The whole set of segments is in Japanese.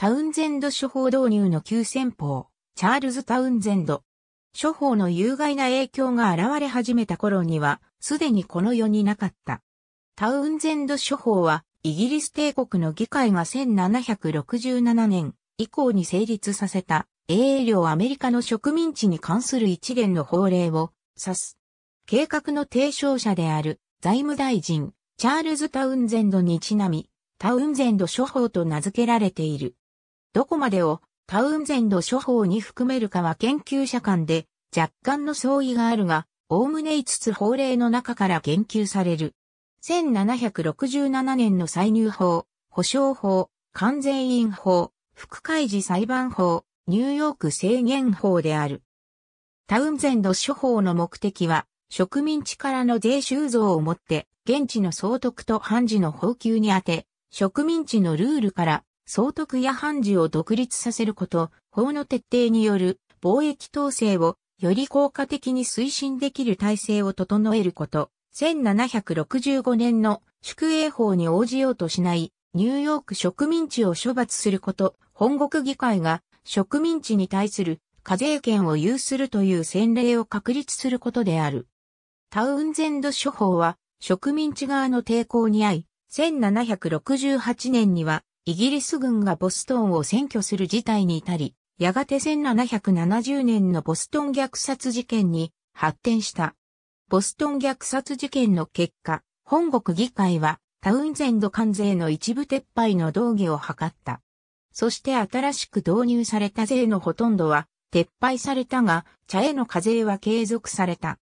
タウンゼンド処方導入の急先鋒、チャールズ・タウンゼンド。処方の有害な影響が現れ始めた頃には、すでにこの世になかった。タウンゼンド処方は、イギリス帝国の議会が1767年以降に成立させた、英領アメリカの植民地に関する一連の法令を指す。計画の提唱者である財務大臣、チャールズ・タウンゼンドにちなみ、タウンゼンド処方と名付けられている。どこまでをタウンゼンド処方に含めるかは研究者間で若干の相違があるが、おおむね5つ法令の中から言及される。1767年の歳入法、保障法、関税員法、副開示裁判法、ニューヨーク制限法である。タウンゼンド処方の目的は、植民地からの税収増をもって、現地の総督と判事の補給にあて、植民地のルールから総督や判事を独立させること、法の徹底による貿易統制をより効果的に推進できる体制を整えること、1765年の宿営法に応じようとしないニューヨーク植民地を処罰すること、本国議会が植民地に対する課税権を有するという先例を確立することである。タウンゼンド処法は植民地側の抵抗に遭い、1768年にはイギリス軍がボストンを占拠する事態に至り、やがて1770年のボストン虐殺事件に発展した。ボストン虐殺事件の結果、本国議会はタウンゼンド関税の一部撤廃の道義を図った。そして新しく導入された税のほとんどは撤廃されたが、茶への課税は継続された。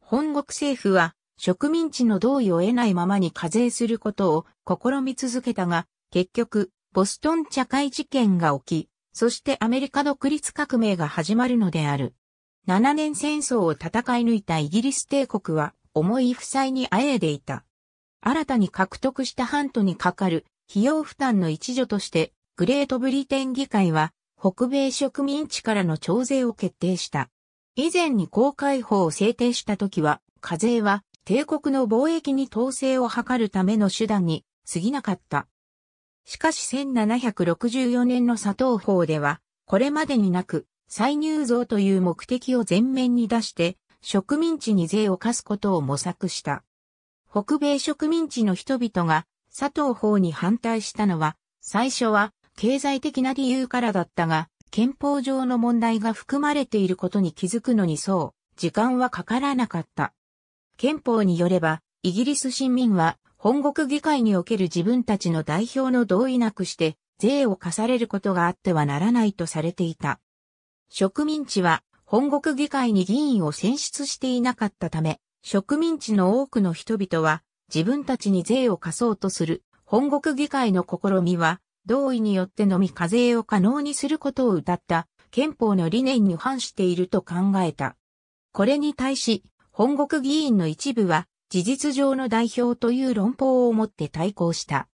本国政府は植民地の同意を得ないままに課税することを試み続けたが、結局、ボストン茶会事件が起き、そしてアメリカ独立革命が始まるのである。7年戦争を戦い抜いたイギリス帝国は、重い負債にあえいでいた。新たに獲得したハントにかかる費用負担の一助として、グレートブリテン議会は、北米植民地からの徴税を決定した。以前に公開法を制定した時は、課税は帝国の貿易に統制を図るための手段に過ぎなかった。しかし1764年の佐藤法では、これまでになく、再入造という目的を前面に出して、植民地に税を課すことを模索した。北米植民地の人々が佐藤法に反対したのは、最初は経済的な理由からだったが、憲法上の問題が含まれていることに気づくのにそう、時間はかからなかった。憲法によれば、イギリス市民は本国議会における自分たちの代表の同意なくして税を課されることがあってはならないとされていた。植民地は本国議会に議員を選出していなかったため、植民地の多くの人々は自分たちに税を課そうとする本国議会の試みは同意によってのみ課税を可能にすることを謳った憲法の理念に反していると考えた。これに対し、本国議員の一部は事実上の代表という論法をもって対抗した。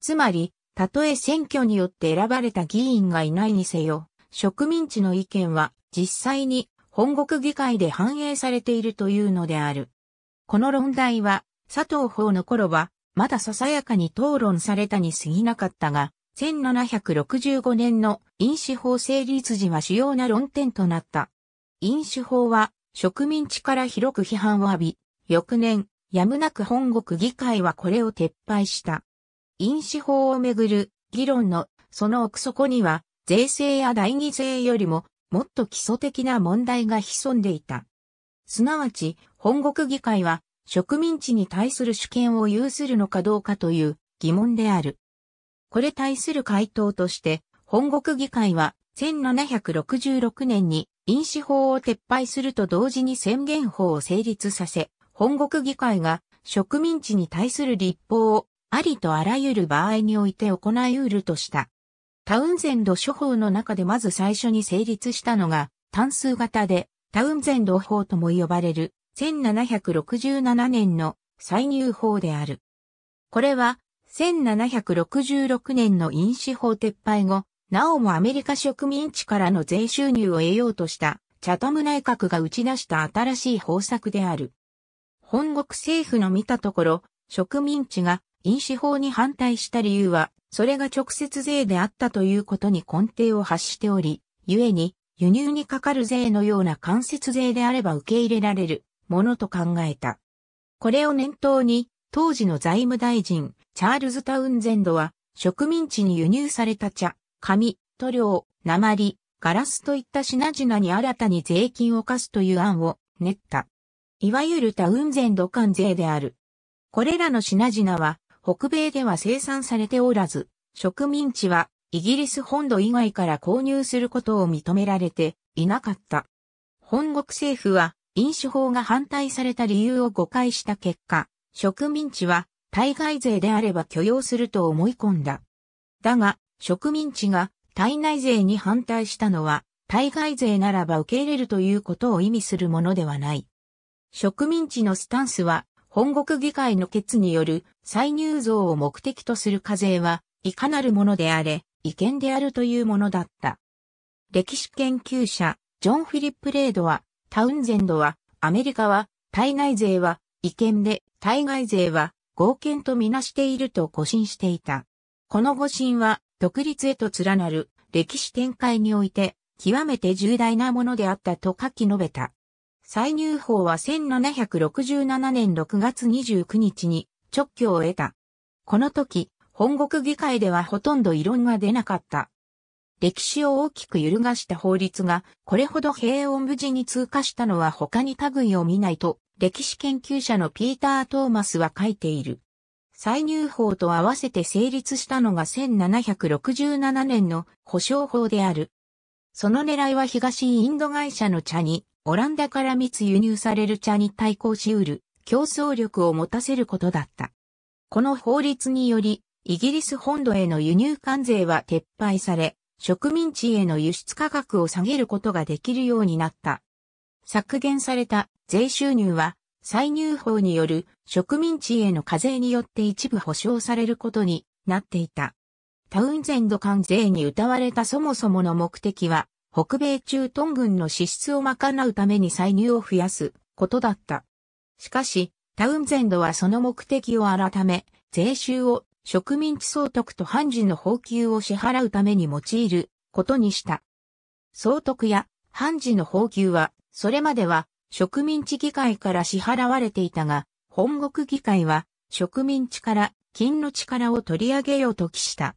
つまり、たとえ選挙によって選ばれた議員がいないにせよ、植民地の意見は実際に本国議会で反映されているというのである。この論題は、佐藤法の頃は、まだささやかに討論されたに過ぎなかったが、1765年の飲酒法成立時は主要な論点となった。飲酒法は植民地から広く批判を浴び、翌年、やむなく本国議会はこれを撤廃した。飲酒法をめぐる議論のその奥底には税制や代議制よりももっと基礎的な問題が潜んでいた。すなわち本国議会は植民地に対する主権を有するのかどうかという疑問である。これ対する回答として本国議会は1766年に飲酒法を撤廃すると同時に宣言法を成立させ、本国議会が植民地に対する立法をありとあらゆる場合において行いうるとした。タウンゼンド諸法の中でまず最初に成立したのが単数型でタウンゼンド法とも呼ばれる1767年の歳入法である。これは1766年の飲酒法撤廃後、なおもアメリカ植民地からの税収入を得ようとしたチャタム内閣が打ち出した新しい方策である。本国政府の見たところ、植民地が飲酒法に反対した理由は、それが直接税であったということに根底を発しており、故に、輸入にかかる税のような間接税であれば受け入れられるものと考えた。これを念頭に、当時の財務大臣、チャールズ・タウンゼンドは、植民地に輸入された茶、紙、塗料、鉛、ガラスといった品々に新たに税金を課すという案を練った。いわゆるタウンゼンド関税である。これらの品々は、北米では生産されておらず、植民地はイギリス本土以外から購入することを認められていなかった。本国政府は飲酒法が反対された理由を誤解した結果、植民地は対外税であれば許容すると思い込んだ。だが、植民地が体内税に反対したのは、対外税ならば受け入れるということを意味するものではない。植民地のスタンスは、本国議会の決による再入増を目的とする課税は、いかなるものであれ、違憲であるというものだった。歴史研究者、ジョン・フィリップ・レードは、タウンゼンドは、アメリカは、対外税は、違憲で、対外税は、合憲とみなしていると誤信していた。この誤信は、独立へと連なる歴史展開において、極めて重大なものであったと書き述べた。再入法は1767年6月29日に直挙を得た。この時、本国議会ではほとんど異論が出なかった。歴史を大きく揺るがした法律が、これほど平穏無事に通過したのは他に類を見ないと、歴史研究者のピーター・トーマスは書いている。再入法と合わせて成立したのが1767年の保証法である。その狙いは東インド会社の茶にオランダから密輸入される茶に対抗し得る競争力を持たせることだった。この法律により、イギリス本土への輸入関税は撤廃され、植民地への輸出価格を下げることができるようになった。削減された税収入は、歳入法による植民地への課税によって一部保障されることになっていた。タウンゼンド関税に謳われたそもそもの目的は、北米中東軍の支出を賄うために歳入を増やすことだった。しかし、タウンゼンドはその目的を改め、税収を植民地総督と判事の報給を支払うために用いることにした。総督や判事の報給は、それまでは植民地議会から支払われていたが、本国議会は植民地から金の力を取り上げようと期した。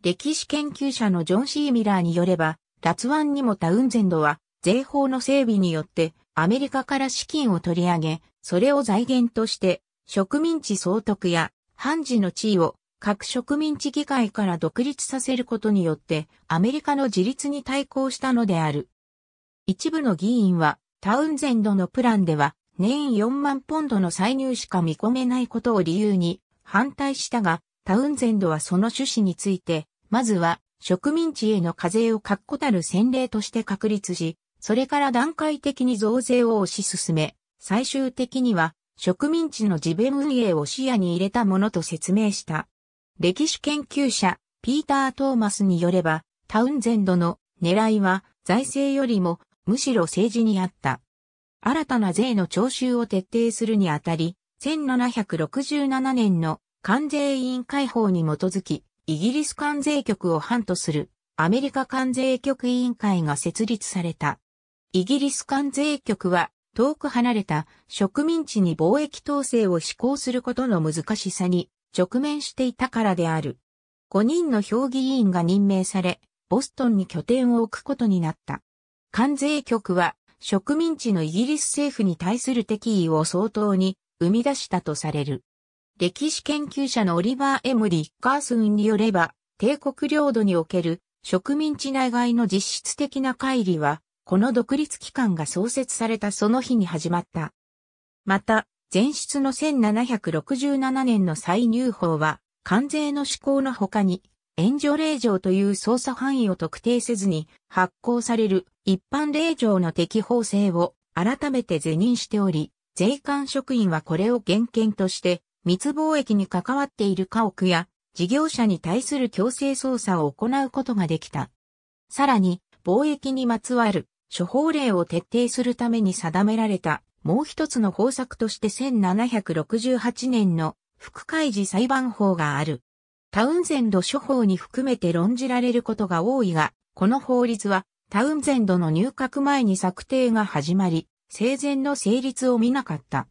歴史研究者のジョン・シー・ミラーによれば、辣腕にもタウンゼンドは、税法の整備によって、アメリカから資金を取り上げ、それを財源として、植民地総督や、判事の地位を、各植民地議会から独立させることによって、アメリカの自立に対抗したのである。一部の議員は、タウンゼンドのプランでは、年4万ポンドの歳入しか見込めないことを理由に、反対したが、タウンゼンドはその趣旨について、まずは植民地への課税を確固たる先例として確立し、それから段階的に増税を推し進め、最終的には植民地の自弁運営を視野に入れたものと説明した。歴史研究者、ピーター・トーマスによれば、タウンゼンドの狙いは財政よりもむしろ政治にあった。新たな税の徴収を徹底するにあたり、1767年の関税委員会法に基づき、イギリス関税局を範とするアメリカ関税局委員会が設立された。イギリス関税局は遠く離れた植民地に貿易統制を施行することの難しさに直面していたからである。5人の評議委員が任命され、ボストンに拠点を置くことになった。関税局は植民地のイギリス政府に対する敵意を相当に生み出したとされる。歴史研究者のオリバー・エム・リッカースンによれば、帝国領土における植民地内外の実質的な会議は、この独立機関が創設されたその日に始まった。また、前出の1767年の再入法は、関税の施行の他に、援助令状という捜査範囲を特定せずに発行される一般令状の適法性を改めて是認しており、税関職員はこれを原件として密貿易に関わっている家屋や事業者に対する強制捜査を行うことができた。さらに、貿易にまつわる処方令を徹底するために定められたもう一つの方策として1768年の副開示裁判法がある。タウンゼンド処方に含めて論じられることが多いが、この法律はタウンゼンドの入閣前に策定が始まり、生前の成立を見なかった。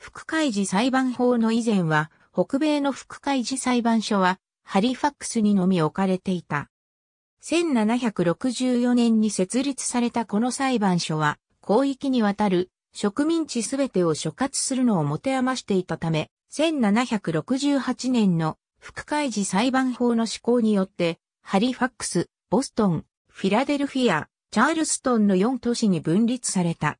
副会事裁判法の以前は、北米の副会事裁判所は、ハリファックスにのみ置かれていた。1764年に設立されたこの裁判所は、広域にわたる植民地すべてを所轄するのを持て余していたため、1768年の副会事裁判法の施行によって、ハリファックス、ボストン、フィラデルフィア、チャールストンの4都市に分立された。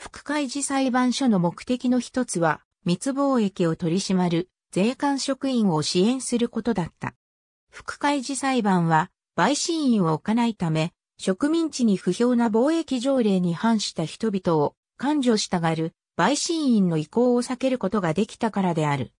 副開示裁判所の目的の一つは、密貿易を取り締まる税関職員を支援することだった。副開示裁判は、陪審員を置かないため、植民地に不評な貿易条例に反した人々を、勘定したがる、陪審員の意向を避けることができたからである。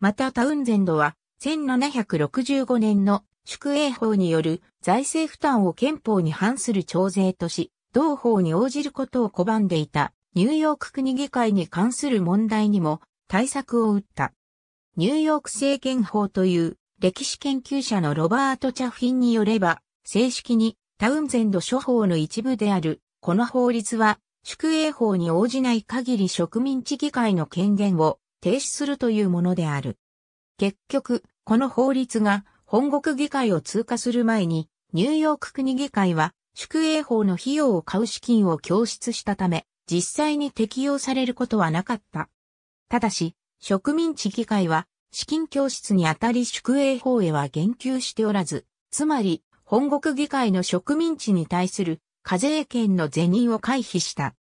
またタウンゼンドは、1765年の宿営法による財政負担を憲法に反する徴税とし、同法に応じることを拒んでいたニューヨーク国議会に関する問題にも対策を打った。ニューヨーク政権法という歴史研究者のロバート・チャフィンによれば、正式にタウンゼンド諸法の一部であるこの法律は宿営法に応じない限り植民地議会の権限を停止するというものである。結局、この法律が本国議会を通過する前に、ニューヨーク国議会は宿営法の費用を買う資金を供出したため、実際に適用されることはなかった。ただし、植民地議会は、資金供出にあたり宿営法へは言及しておらず、つまり、本国議会の植民地に対する課税権の是認を回避した。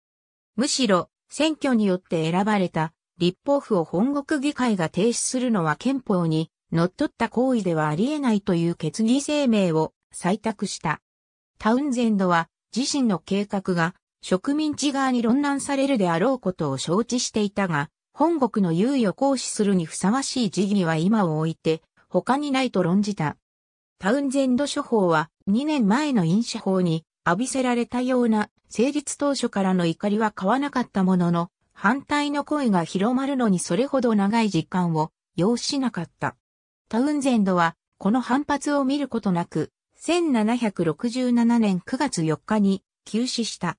むしろ、選挙によって選ばれた立法府を本国議会が停止するのは憲法に則っった行為ではありえないという決議声明を採択した。タウンゼンドは自身の計画が植民地側に論難されるであろうことを承知していたが、本国の猶予行使するにふさわしい時期は今を置いて他にないと論じた。タウンゼンド処方は2年前の飲酒法に浴びせられたような成立当初からの怒りは買わなかったものの反対の声が広まるのにそれほど長い時間を要しなかった。タウンゼンドはこの反発を見ることなく1767年9月4日に休止した。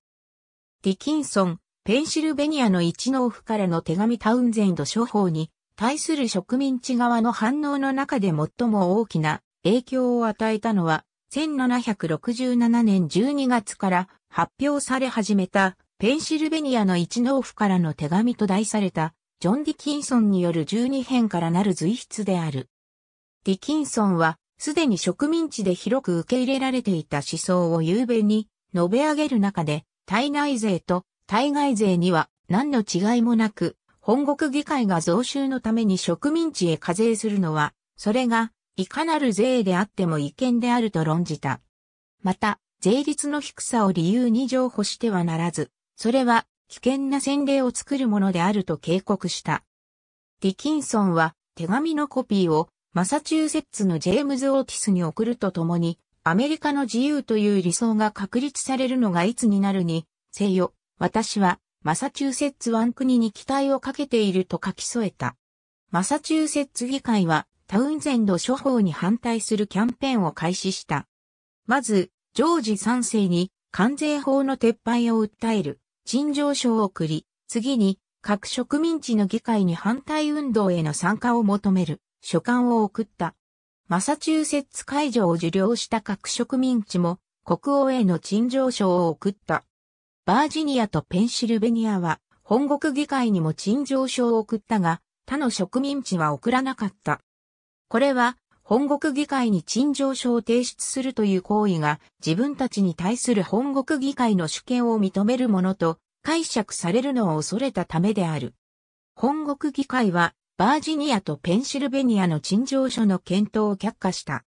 ディキンソン、ペンシルベニアの一農夫からの手紙タウンゼンド処方に対する植民地側の反応の中で最も大きな影響を与えたのは、1767年12月から発表され始めたペンシルベニアの一農夫からの手紙と題されたジョン・ディキンソンによる12編からなる随筆である。ディキンソンはすでに植民地で広く受け入れられていた思想を雄弁に述べ上げる中で、体内税と対外税には何の違いもなく、本国議会が増収のために植民地へ課税するのは、それがいかなる税であっても違憲であると論じた。また、税率の低さを理由に譲歩してはならず、それは危険な先例を作るものであると警告した。ディキンソンは手紙のコピーをマサチューセッツのジェームズ・オーティスに送るとともに、アメリカの自由という理想が確立されるのがいつになるに、せよ、私は、マサチューセッツ湾国に期待をかけていると書き添えた。マサチューセッツ議会は、タウンゼンド処方に反対するキャンペーンを開始した。まず、ジョージ3世に関税法の撤廃を訴える陳情書を送り、次に各植民地の議会に反対運動への参加を求める。書簡を送った。マサチューセッツ会場を受領した各植民地も国王への陳情書を送った。バージニアとペンシルベニアは本国議会にも陳情書を送ったが、他の植民地は送らなかった。これは本国議会に陳情書を提出するという行為が自分たちに対する本国議会の主権を認めるものと解釈されるのを恐れたためである。本国議会はバージニアとペンシルベニアの陳情書の検討を却下した。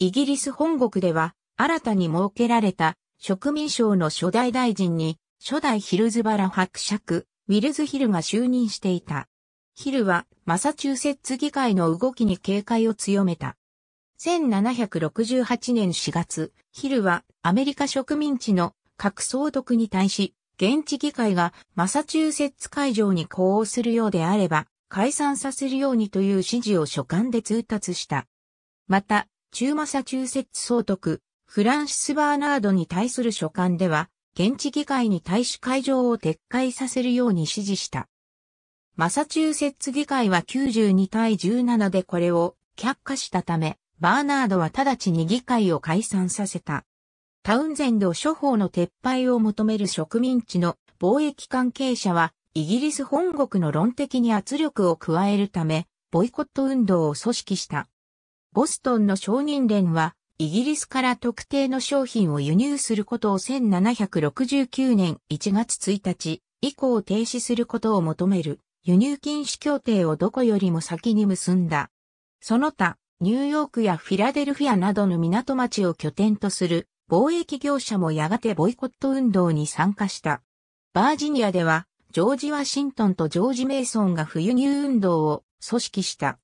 イギリス本国では、新たに設けられた植民省の初代大臣に、初代ヒルズバラ伯爵、ウィルズ・ヒルが就任していた。ヒルは、マサチューセッツ議会の動きに警戒を強めた。1768年4月、ヒルはアメリカ植民地の核総督に対し、現地議会がマサチューセッツ会場に呼応するようであれば、解散させるようにという指示を書簡で通達した。また、中マサチューセッツ総督、フランシス・バーナードに対する書簡では、現地議会に対し会場を撤回させるように指示した。マサチューセッツ議会は92対17でこれを却下したため、バーナードは直ちに議会を解散させた。タウンゼンド処方の撤廃を求める植民地の貿易関係者はイギリス本国の論的に圧力を加えるため、ボイコット運動を組織した。ボストンの商人連は、イギリスから特定の商品を輸入することを1769年1月1日以降停止することを求める輸入禁止協定をどこよりも先に結んだ。その他、ニューヨークやフィラデルフィアなどの港町を拠点とする貿易業者もやがてボイコット運動に参加した。バージニアではジョージ・ワシントンとジョージ・メイソンが輸入運動を組織した。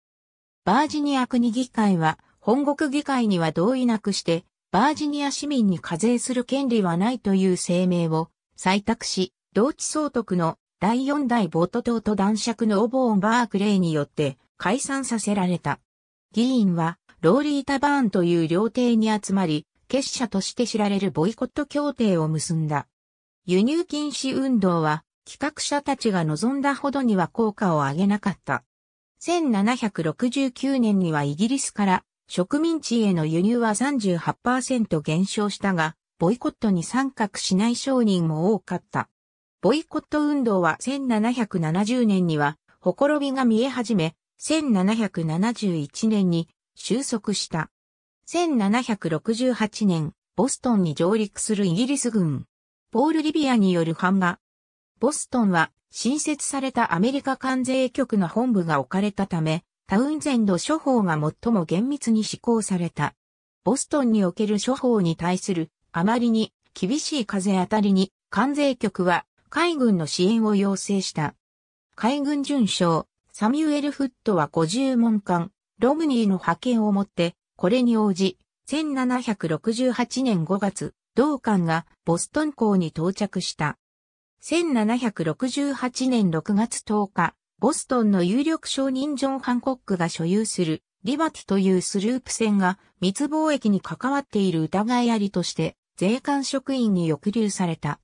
バージニア国議会は、本国議会には同意なくして、バージニア市民に課税する権利はないという声明を採択し、同地総督の第四代ボット党と男爵のオボーン・バークレイによって解散させられた。議員は、ローリータ・バーンという料亭に集まり、結社として知られるボイコット協定を結んだ。輸入禁止運動は企画者たちが望んだほどには効果を上げなかった。1769年にはイギリスから植民地への輸入は38%減少したが、ボイコットに参画しない商人も多かった。ボイコット運動は1770年には、ほころびが見え始め、1771年に収束した。1768年、ボストンに上陸するイギリス軍。ポール・リビアによる版画、ボストンは新設されたアメリカ関税局の本部が置かれたため、タウンゼンド処方が最も厳密に施行された。ボストンにおける処方に対するあまりに厳しい風当たりに関税局は海軍の支援を要請した。海軍準将、サミュエル・フットは50門艦、ロムニーの派遣をもって、これに応じ、1768年5月、同艦がボストン港に到着した。1768年6月10日、ボストンの有力商人ジョン・ハンコックが所有するリバティというスループ船が密貿易に関わっている疑いありとして税関職員に抑留された。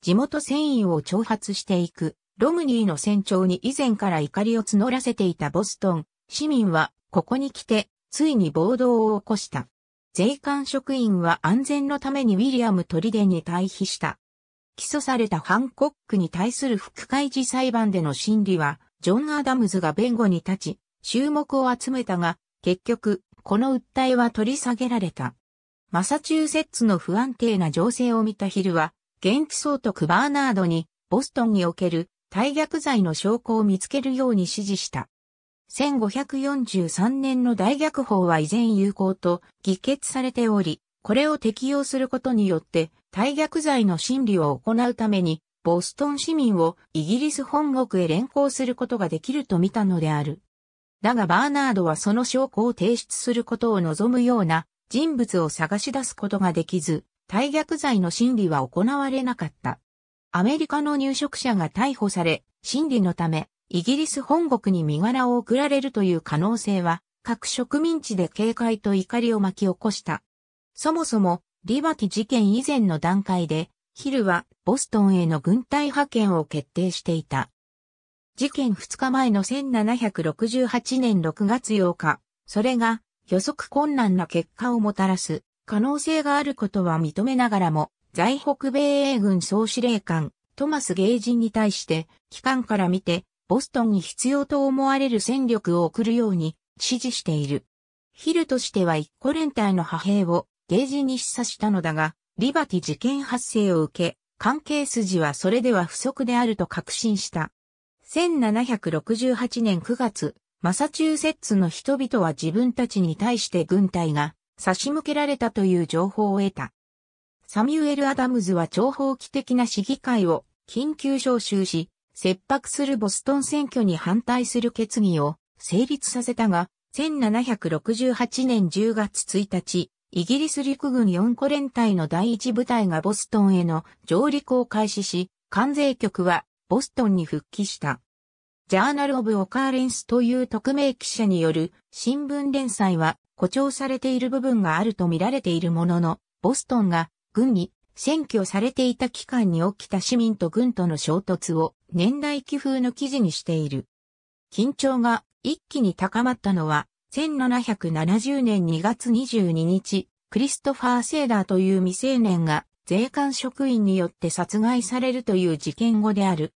地元船員を挑発していくロムニーの船長に以前から怒りを募らせていたボストン市民はここに来てついに暴動を起こした。税関職員は安全のためにウィリアム・トリデンに退避した。起訴されたハンコックに対する副開示裁判での審理は、ジョン・アダムズが弁護に立ち、注目を集めたが、結局、この訴えは取り下げられた。マサチューセッツの不安定な情勢を見たヒルは、現地総督バーナードに、ボストンにおける大逆罪の証拠を見つけるように指示した。1543年の大逆法は依然有効と議決されており、これを適用することによって、大逆罪の審理を行うために、ボストン市民をイギリス本国へ連行することができると見たのである。だがバーナードはその証拠を提出することを望むような人物を探し出すことができず、大逆罪の審理は行われなかった。アメリカの入植者が逮捕され、審理のため、イギリス本国に身柄を送られるという可能性は、各植民地で警戒と怒りを巻き起こした。そもそも、リバティ事件以前の段階で、ヒルはボストンへの軍隊派遣を決定していた。事件2日前の1768年6月8日、それが予測困難な結果をもたらす可能性があることは認めながらも、在北米英軍総司令官トマス・ゲイジンに対して、機関から見て、ボストンに必要と思われる戦力を送るように指示している。ヒルとしては一個連隊の派兵をゲージに示唆したのだが、リバティ事件発生を受け、関係筋はそれでは不足であると確信した。1768年9月、マサチューセッツの人々は自分たちに対して軍隊が差し向けられたという情報を得た。サミュエル・アダムズは長方期的な市議会を緊急招集し、切迫するボストン選挙に反対する決議を成立させたが、1768年10月1日、イギリス陸軍4個連隊の第1部隊がボストンへの上陸を開始し、関税局はボストンに復帰した。ジャーナル・オブ・オカーレンスという匿名記者による新聞連載は誇張されている部分があると見られているものの、ボストンが軍に占拠されていた期間に起きた市民と軍との衝突を年代記風の記事にしている。緊張が一気に高まったのは1770年2月22日、クリストファー・セーダーという未成年が税関職員によって殺害されるという事件後である。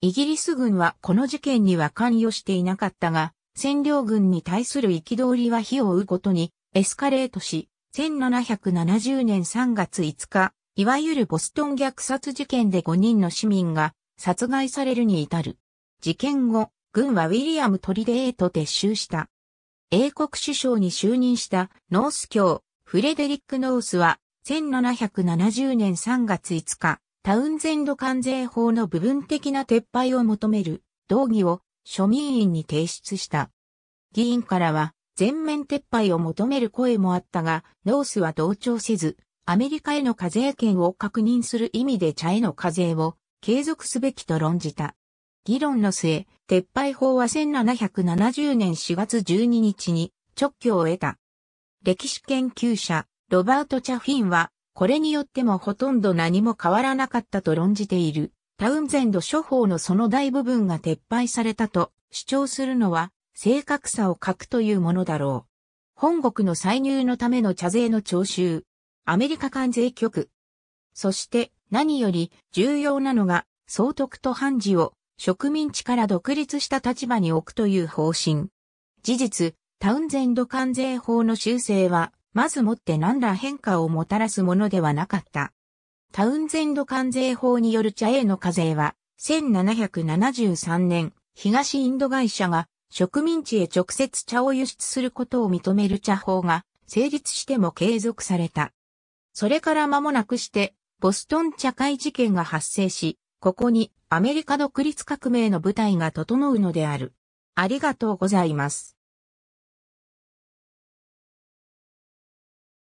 イギリス軍はこの事件には関与していなかったが、占領軍に対する憤りは火を追うことにエスカレートし、1770年3月5日、いわゆるボストン虐殺事件で5人の市民が殺害されるに至る。事件後、軍はウィリアム・トリデーへと撤収した。英国首相に就任したノース教フレデリック・ノースは1770年3月5日、タウンゼンド関税法の部分的な撤廃を求める動議を庶民院に提出した。議員からは全面撤廃を求める声もあったが、ノースは同調せず、アメリカへの課税権を確認する意味で茶への課税を継続すべきと論じた。議論の末、撤廃法は1770年4月12日に直挙を得た。歴史研究者、ロバート・チャフィンは、これによってもほとんど何も変わらなかったと論じている。タウンゼンド処方のその大部分が撤廃されたと主張するのは、正確さを欠くというものだろう。本国の歳入のための茶税の徴収。アメリカ関税局。そして、何より重要なのが、総督と判事を植民地から独立した立場に置くという方針。事実、タウンゼンド関税法の修正は、まずもって何ら変化をもたらすものではなかった。タウンゼンド関税法による茶への課税は、1773年、東インド会社が植民地へ直接茶を輸出することを認める茶法が成立しても継続された。それから間もなくして、ボストン茶会事件が発生し、ここにアメリカ独立革命の舞台が整うのである。ありがとうございます。